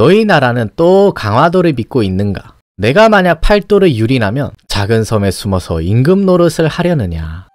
너희 나라는 또 강화도를 믿고 있는가? 내가 만약 팔도를 유린하면 작은 섬에 숨어서 임금 노릇을 하려느냐?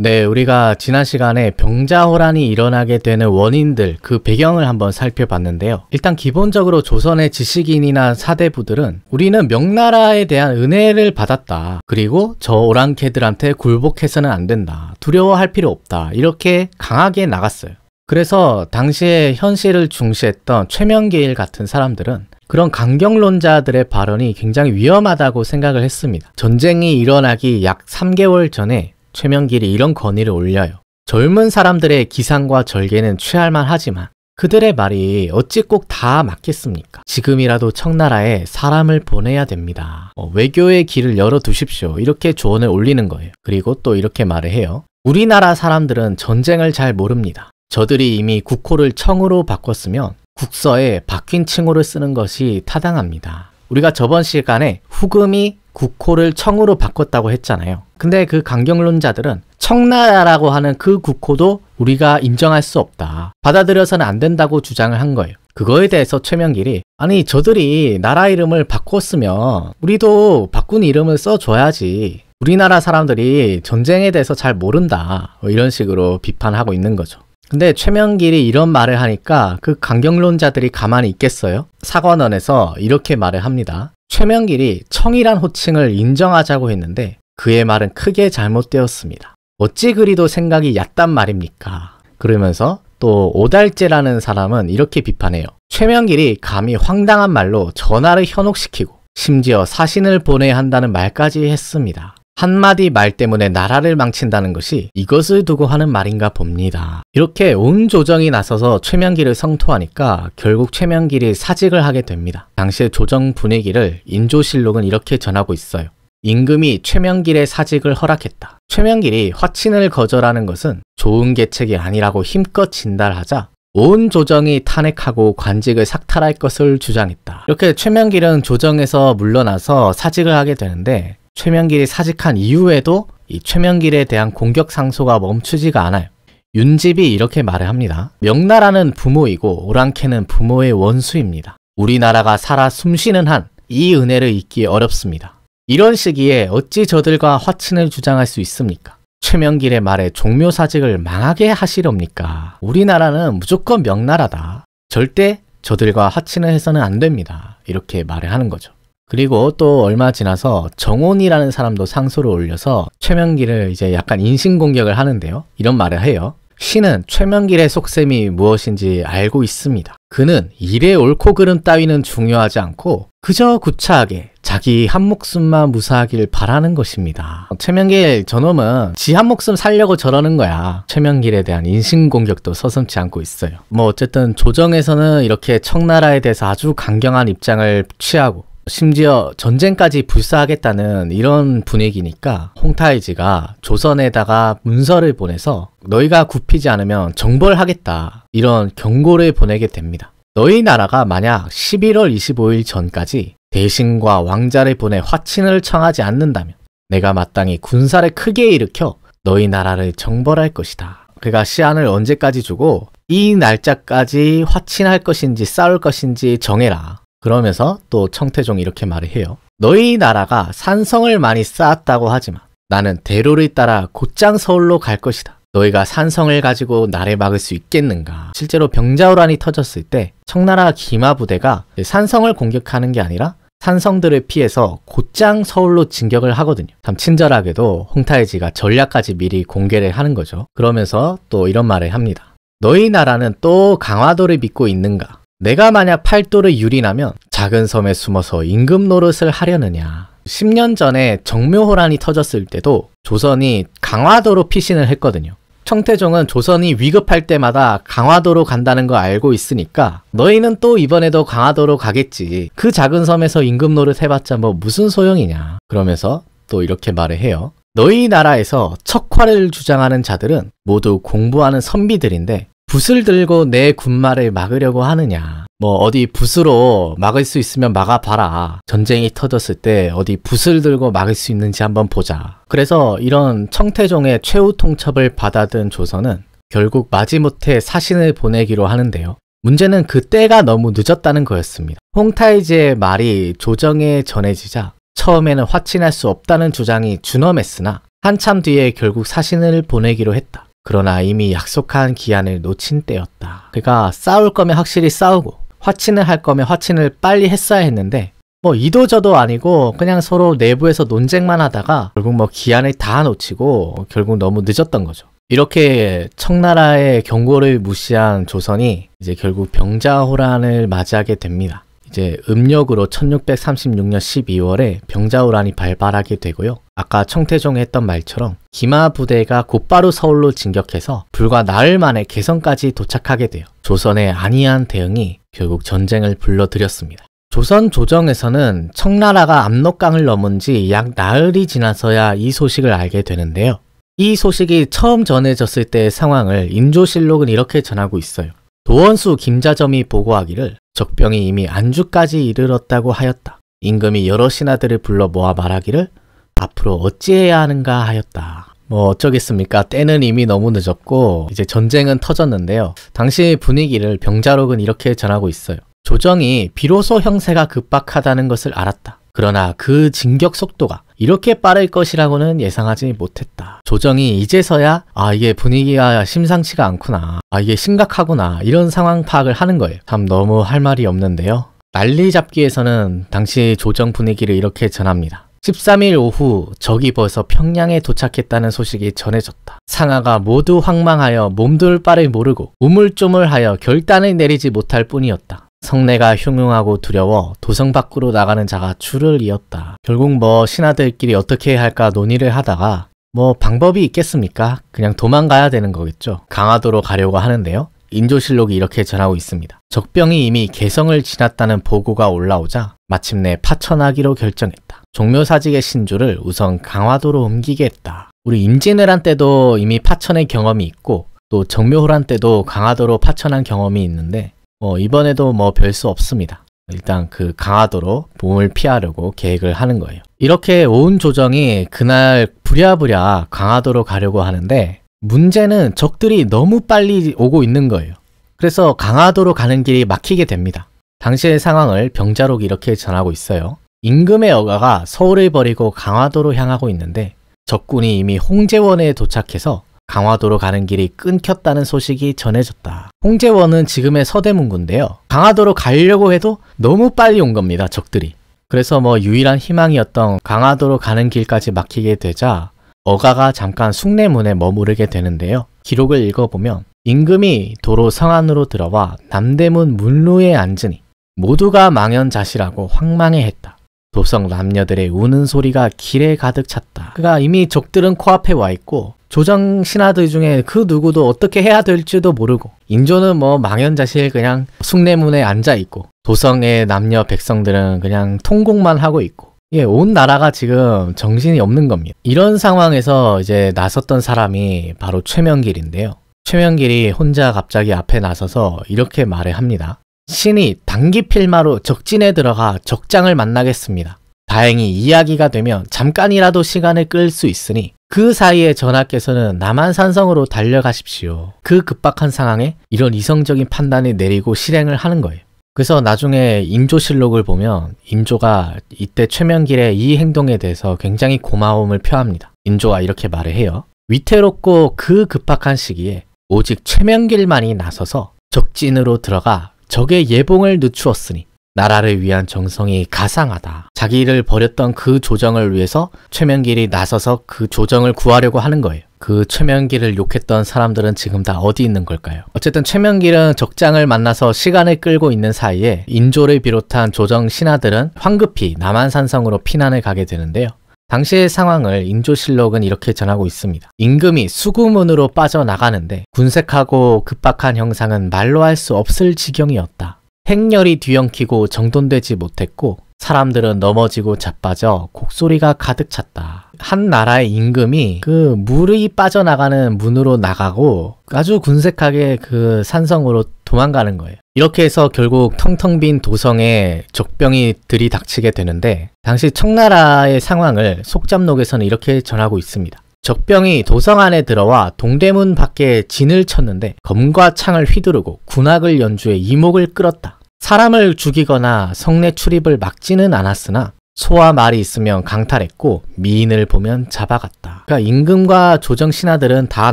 네, 우리가 지난 시간에 병자호란이 일어나게 되는 원인들, 그 배경을 한번 살펴봤는데요. 일단 기본적으로 조선의 지식인이나 사대부들은 우리는 명나라에 대한 은혜를 받았다. 그리고 저 오랑캐들한테 굴복해서는 안 된다. 두려워할 필요 없다. 이렇게 강하게 나갔어요. 그래서 당시에 현실을 중시했던 최명계일 같은 사람들은 그런 강경론자들의 발언이 굉장히 위험하다고 생각을 했습니다. 전쟁이 일어나기 약 3개월 전에 최명길이 이런 건의를 올려요. 젊은 사람들의 기상과 절개는 취할만 하지만 그들의 말이 어찌 꼭 다 맞겠습니까? 지금이라도 청나라에 사람을 보내야 됩니다. 어, 외교의 길을 열어두십시오. 이렇게 조언을 올리는 거예요. 그리고 또 이렇게 말을 해요. 우리나라 사람들은 전쟁을 잘 모릅니다. 저들이 이미 국호를 청으로 바꿨으면 국서에 바뀐 칭호를 쓰는 것이 타당합니다. 우리가 저번 시간에 후금이 국호를 청으로 바꿨다고 했잖아요. 근데 그 강경론자들은 청나라라고 하는 그 국호도 우리가 인정할 수 없다. 받아들여서는 안 된다고 주장을 한 거예요. 그거에 대해서 최명길이 아니 저들이 나라 이름을 바꿨으면 우리도 바꾼 이름을 써줘야지 우리나라 사람들이 전쟁에 대해서 잘 모른다 뭐 이런 식으로 비판하고 있는 거죠 근데 최명길이 이런 말을 하니까 그 강경론자들이 가만히 있겠어요? 사관원에서 이렇게 말을 합니다. 최명길이 청이란 호칭을 인정하자고 했는데 그의 말은 크게 잘못되었습니다. 어찌 그리도 생각이 얕단 말입니까? 그러면서 또 오달재라는 사람은 이렇게 비판해요. 최명길이 감히 황당한 말로 전하를 현혹시키고 심지어 사신을 보내야 한다는 말까지 했습니다. 한마디 말 때문에 나라를 망친다는 것이 이것을 두고 하는 말인가 봅니다. 이렇게 온 조정이 나서서 최명길을 성토하니까 결국 최명길이 사직을 하게 됩니다. 당시의 조정 분위기를 인조실록은 이렇게 전하고 있어요. 임금이 최명길의 사직을 허락했다. 최명길이 화친을 거절하는 것은 좋은 계책이 아니라고 힘껏 진달하자 온 조정이 탄핵하고 관직을 삭탈할 것을 주장했다. 이렇게 최명길은 조정에서 물러나서 사직을 하게 되는데 최명길이 사직한 이후에도 이 최명길에 대한 공격 상소가 멈추지가 않아요. 윤집이 이렇게 말을 합니다. 명나라는 부모이고 오랑캐는 부모의 원수입니다. 우리나라가 살아 숨쉬는 한 이 은혜를 잊기 어렵습니다. 이런 시기에 어찌 저들과 화친을 주장할 수 있습니까? 최명길의 말에 종묘사직을 망하게 하시렵니까? 우리나라는 무조건 명나라다. 절대 저들과 화친을 해서는 안 됩니다. 이렇게 말을 하는 거죠. 그리고 또 얼마 지나서 정원이라는 사람도 상소를 올려서 최명기를 이제 약간 인신공격을 하는데요. 이런 말을 해요. 신은 최명길의 속셈이 무엇인지 알고 있습니다. 그는 일의 옳고 그름 따위는 중요하지 않고 그저 구차하게 자기 한 목숨만 무사하길 바라는 것입니다. 최명길 저놈은 지 한 목숨 살려고 저러는 거야. 최명길에 대한 인신공격도 서슴지 않고 있어요. 뭐 어쨌든 조정에서는 이렇게 청나라에 대해서 아주 강경한 입장을 취하고 심지어 전쟁까지 불사하겠다는 이런 분위기니까 홍타이지가 조선에다가 문서를 보내서 너희가 굽히지 않으면 정벌하겠다 이런 경고를 보내게 됩니다. 너희 나라가 만약 11월 25일 전까지 대신과 왕자를 보내 화친을 청하지 않는다면 내가 마땅히 군사를 크게 일으켜 너희 나라를 정벌할 것이다. 그가 시한을 언제까지 주고 이 날짜까지 화친할 것인지 싸울 것인지 정해라. 그러면서 또 청태종이 이렇게 말을 해요. 너희 나라가 산성을 많이 쌓았다고 하지만 나는 대로를 따라 곧장 서울로 갈 것이다. 너희가 산성을 가지고 나를 막을 수 있겠는가? 실제로 병자호란이 터졌을 때 청나라 기마 부대가 산성을 공격하는 게 아니라 산성들을 피해서 곧장 서울로 진격을 하거든요. 참 친절하게도 홍타이지가 전략까지 미리 공개를 하는 거죠. 그러면서 또 이런 말을 합니다. 너희 나라는 또 강화도를 믿고 있는가? 내가 만약 팔도를 유린하면 작은 섬에 숨어서 임금 노릇을 하려느냐. 10년 전에 정묘호란이 터졌을 때도 조선이 강화도로 피신을 했거든요. 청태종은 조선이 위급할 때마다 강화도로 간다는 거 알고 있으니까 너희는 또 이번에도 강화도로 가겠지. 그 작은 섬에서 임금 노릇 해봤자 뭐 무슨 소용이냐. 그러면서 또 이렇게 말을 해요. 너희 나라에서 척화를 주장하는 자들은 모두 공부하는 선비들인데 붓을 들고 내 군말을 막으려고 하느냐. 뭐 어디 붓으로 막을 수 있으면 막아봐라. 전쟁이 터졌을 때 어디 붓을 들고 막을 수 있는지 한번 보자. 그래서 이런 청태종의 최후 통첩을 받아든 조선은 결국 마지못해 사신을 보내기로 하는데요. 문제는 그때가 너무 늦었다는 거였습니다. 홍타이지의 말이 조정에 전해지자 처음에는 화친할 수 없다는 주장이 준엄했으나 한참 뒤에 결국 사신을 보내기로 했다. 그러나 이미 약속한 기한을 놓친 때였다. 그가 싸울 거면 확실히 싸우고 화친을 할 거면 화친을 빨리 했어야 했는데 뭐 이도저도 아니고 그냥 서로 내부에서 논쟁만 하다가 결국 뭐 기한을 다 놓치고 결국 너무 늦었던 거죠. 이렇게 청나라의 경고를 무시한 조선이 이제 결국 병자호란을 맞이하게 됩니다. 이제 음력으로 1636년 12월에 병자호란이 발발하게 되고요. 아까 청태종이 했던 말처럼 기마 부대가 곧바로 서울로 진격해서 불과 나흘 만에 개성까지 도착하게 돼요. 조선의 안이한 대응이 결국 전쟁을 불러들였습니다. 조선 조정에서는 청나라가 압록강을 넘은 지 약 나흘이 지나서야 이 소식을 알게 되는데요. 이 소식이 처음 전해졌을 때의 상황을 인조실록은 이렇게 전하고 있어요. 도원수 김자점이 보고하기를 적병이 이미 안주까지 이르렀다고 하였다. 임금이 여러 신하들을 불러 모아 말하기를 앞으로 어찌해야 하는가 하였다. 뭐 어쩌겠습니까. 때는 이미 너무 늦었고 이제 전쟁은 터졌는데요. 당시 분위기를 병자록은 이렇게 전하고 있어요. 조정이 비로소 형세가 급박하다는 것을 알았다. 그러나 그 진격 속도가 이렇게 빠를 것이라고는 예상하지 못했다. 조정이 이제서야 아 이게 분위기가 심상치가 않구나. 아 이게 심각하구나. 이런 상황 파악을 하는 거예요. 참 너무 할 말이 없는데요. 난리 잡기에서는 당시 조정 분위기를 이렇게 전합니다. 13일 오후 적이 벌써 평양에 도착했다는 소식이 전해졌다. 상하가 모두 황망하여 몸둘 바를 모르고 우물쭈물하여 결단을 내리지 못할 뿐이었다. 성내가 흉흉하고 두려워 도성 밖으로 나가는 자가 줄을 이었다. 결국 뭐 신하들끼리 어떻게 해야 할까 논의를 하다가 뭐 방법이 있겠습니까? 그냥 도망가야 되는 거겠죠. 강화도로 가려고 하는데요. 인조실록이 이렇게 전하고 있습니다. 적병이 이미 개성을 지났다는 보고가 올라오자 마침내 파천하기로 결정했다. 종묘사직의 신조를 우선 강화도로 옮기겠다. 우리 임진왜란 때도 이미 파천의 경험이 있고 또 정묘호란 때도 강화도로 파천한 경험이 있는데 어, 이번에도 뭐 별 수 없습니다. 일단 그 강화도로 봄을 피하려고 계획을 하는 거예요. 이렇게 온 조정이 그날 부랴부랴 강화도로 가려고 하는데 문제는 적들이 너무 빨리 오고 있는 거예요. 그래서 강화도로 가는 길이 막히게 됩니다. 당시의 상황을 병자록이 이렇게 전하고 있어요. 임금의 여가가 서울을 버리고 강화도로 향하고 있는데 적군이 이미 홍제원에 도착해서 강화도로 가는 길이 끊겼다는 소식이 전해졌다. 홍제원은 지금의 서대문군인데요 강화도로 가려고 해도 너무 빨리 온 겁니다. 적들이. 그래서 뭐 유일한 희망이었던 강화도로 가는 길까지 막히게 되자 어가가 잠깐 숭례문에 머무르게 되는데요. 기록을 읽어보면 임금이 도로 성안으로 들어와 남대문 문루에 앉으니 모두가 망연자실하고 황망해했다. 도성 남녀들의 우는 소리가 길에 가득 찼다. 그가 이미 적들은 코앞에 와 있고 조정 신하들 중에 그 누구도 어떻게 해야 될지도 모르고 인조는 뭐 망연자실 그냥 숭례문에 앉아 있고 도성의 남녀 백성들은 그냥 통곡만 하고 있고 예, 온 나라가 지금 정신이 없는 겁니다. 이런 상황에서 이제 나섰던 사람이 바로 최명길인데요. 최명길이 혼자 갑자기 앞에 나서서 이렇게 말을 합니다. 신이 단기 필마로 적진에 들어가 적장을 만나겠습니다. 다행히 이야기가 되면 잠깐이라도 시간을 끌 수 있으니 그 사이에 전하께서는 남한산성으로 달려가십시오. 그 급박한 상황에 이런 이성적인 판단을 내리고 실행을 하는 거예요. 그래서 나중에 인조실록을 보면 인조가 이때 최명길의이 행동에 대해서 굉장히 고마움을 표합니다. 인조가 이렇게 말을 해요. 위태롭고 그 급박한 시기에 오직 최명길만이 나서서 적진으로 들어가 적의 예봉을 늦추었으니 나라를 위한 정성이 가상하다. 자기를 버렸던 그 조정을 위해서 최명길이 나서서 그 조정을 구하려고 하는 거예요. 그 최명길을 욕했던 사람들은 지금 다 어디 있는 걸까요? 어쨌든 최명길은 적장을 만나서 시간을 끌고 있는 사이에 인조를 비롯한 조정 신하들은 황급히 남한산성으로 피난을 가게 되는데요. 당시의 상황을 인조실록은 이렇게 전하고 있습니다. 임금이 수구문으로 빠져나가는데 군색하고 급박한 형상은 말로 할 수 없을 지경이었다. 행렬이 뒤엉키고 정돈되지 못했고 사람들은 넘어지고 자빠져 곡소리가 가득 찼다. 한 나라의 임금이 그 물이 빠져나가는 문으로 나가고 아주 군색하게 그 산성으로 도망가는 거예요. 이렇게 해서 결국 텅텅 빈 도성에 적병이 들이닥치게 되는데 당시 청나라의 상황을 속잡록에서는 이렇게 전하고 있습니다. 적병이 도성 안에 들어와 동대문 밖에 진을 쳤는데 검과 창을 휘두르고 군악을 연주해 이목을 끌었다. 사람을 죽이거나 성내 출입을 막지는 않았으나 소와 말이 있으면 강탈했고 미인을 보면 잡아갔다. 그러니까 임금과 조정 신하들은 다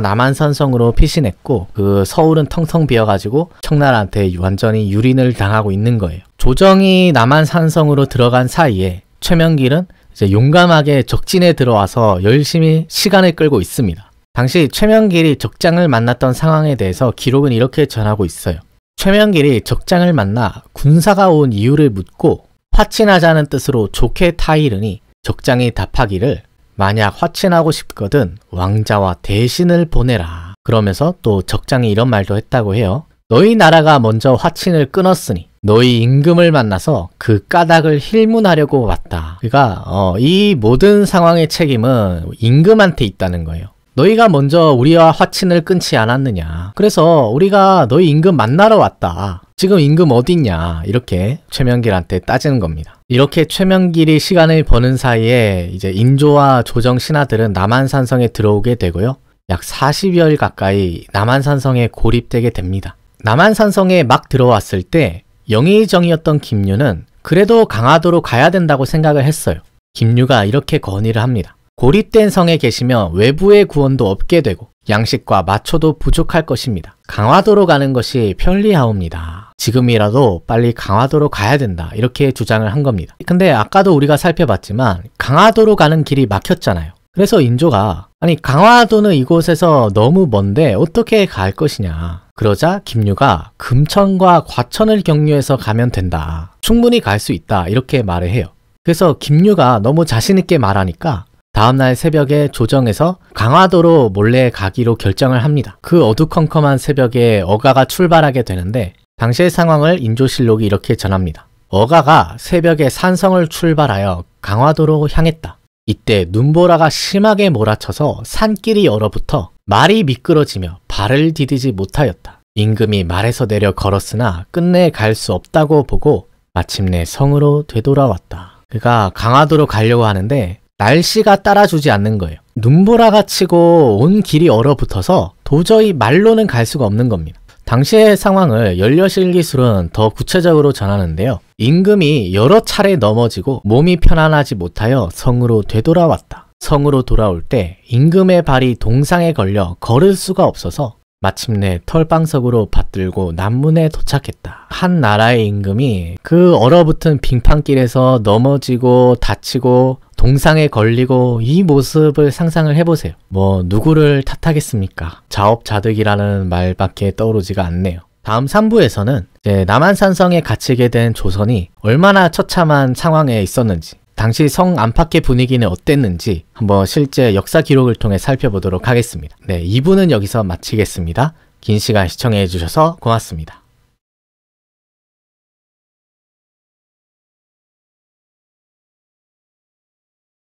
남한산성으로 피신했고 그 서울은 텅텅 비어가지고 청나라한테 완전히 유린을 당하고 있는 거예요. 조정이 남한산성으로 들어간 사이에 최명길은 이제 용감하게 적진에 들어와서 열심히 시간을 끌고 있습니다. 당시 최명길이 적장을 만났던 상황에 대해서 기록은 이렇게 전하고 있어요. 최명길이 적장을 만나 군사가 온 이유를 묻고 화친하자는 뜻으로 좋게 타이르니 적장이 답하기를 만약 화친하고 싶거든 왕자와 대신을 보내라. 그러면서 또 적장이 이런 말도 했다고 해요. 너희 나라가 먼저 화친을 끊었으니 너희 임금을 만나서 그 까닭을 힐문하려고 왔다. 그러니까 어, 이 모든 상황의 책임은 임금한테 있다는 거예요. 너희가 먼저 우리와 화친을 끊지 않았느냐. 그래서 우리가 너희 임금 만나러 왔다. 지금 임금 어딨냐 이렇게 최명길한테 따지는 겁니다. 이렇게 최명길이 시간을 버는 사이에 이제 인조와 조정 신하들은 남한산성에 들어오게 되고요. 약 40여일 가까이 남한산성에 고립되게 됩니다. 남한산성에 막 들어왔을 때 영의정이었던 김유는 그래도 강화도로 가야 된다고 생각을 했어요. 김유가 이렇게 건의를 합니다. 고립된 성에 계시면 외부의 구원도 없게 되고 양식과 마초도 부족할 것입니다. 강화도로 가는 것이 편리하옵니다. 지금이라도 빨리 강화도로 가야 된다 이렇게 주장을 한 겁니다. 근데 아까도 우리가 살펴봤지만 강화도로 가는 길이 막혔잖아요. 그래서 인조가 아니 강화도는 이곳에서 너무 먼데 어떻게 갈 것이냐 그러자 김유가 금천과 과천을 경유해서 가면 된다. 충분히 갈 수 있다 이렇게 말을 해요. 그래서 김유가 너무 자신있게 말하니까 다음날 새벽에 조정에서 강화도로 몰래 가기로 결정을 합니다. 그 어두컴컴한 새벽에 어가가 출발하게 되는데 당시의 상황을 인조실록이 이렇게 전합니다. 어가가 새벽에 산성을 출발하여 강화도로 향했다. 이때 눈보라가 심하게 몰아쳐서 산길이 얼어붙어 말이 미끄러지며 발을 디디지 못하였다. 임금이 말에서 내려 걸었으나 끝내 갈 수 없다고 보고 마침내 성으로 되돌아왔다. 그가 강화도로 가려고 하는데 날씨가 따라주지 않는 거예요. 눈보라가 치고 온 길이 얼어붙어서 도저히 말로는 갈 수가 없는 겁니다. 당시의 상황을 열료실 기술은 더 구체적으로 전하는데요. 임금이 여러 차례 넘어지고 몸이 편안하지 못하여 성으로 되돌아왔다. 성으로 돌아올 때 임금의 발이 동상에 걸려 걸을 수가 없어서 마침내 털방석으로 받들고 남문에 도착했다. 한 나라의 임금이 그 얼어붙은 빙판길에서 넘어지고 다치고 동상에 걸리고 이 모습을 상상을 해보세요. 뭐 누구를 탓하겠습니까? 자업자득이라는 말밖에 떠오르지가 않네요. 다음 3부에서는 남한산성에 갇히게 된 조선이 얼마나 처참한 상황에 있었는지 당시 성 안팎의 분위기는 어땠는지 한번 실제 역사 기록을 통해 살펴보도록 하겠습니다. 네, 2부는 여기서 마치겠습니다. 긴 시간 시청해 주셔서 고맙습니다.